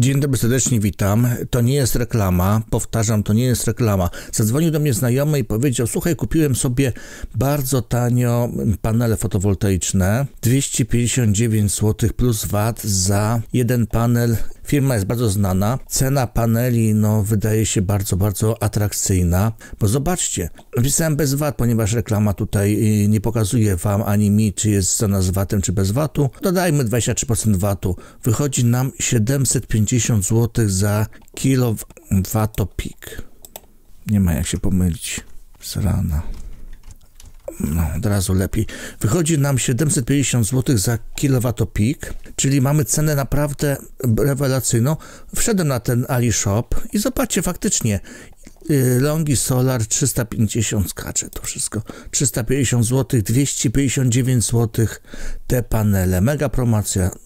Dzień dobry, serdecznie witam. To nie jest reklama, powtarzam, to nie jest reklama. Zadzwonił do mnie znajomy i powiedział: Słuchaj, kupiłem sobie bardzo tanio panele fotowoltaiczne 259 zł plus VAT za jeden panel Firma jest bardzo znana. Cena paneli no, wydaje się bardzo, bardzo atrakcyjna, bo zobaczcie, pisałem bez VAT, ponieważ reklama tutaj y, nie pokazuje Wam ani mi, czy jest cena z VAT-em, czy bez VAT-u. Dodajmy 23% VAT-u. Wychodzi nam 750 zł za kilowatopik. Nie ma jak się pomylić. Z rana no, od razu lepiej. Wychodzi nam 750 zł za kilowatopik, Czyli mamy cenę naprawdę rewelacyjną. Wszedłem na ten Ali Shop i zobaczcie faktycznie y, Longi Solar 350 skacze to wszystko. 350 zł, 259 zł te panele. Mega promocja.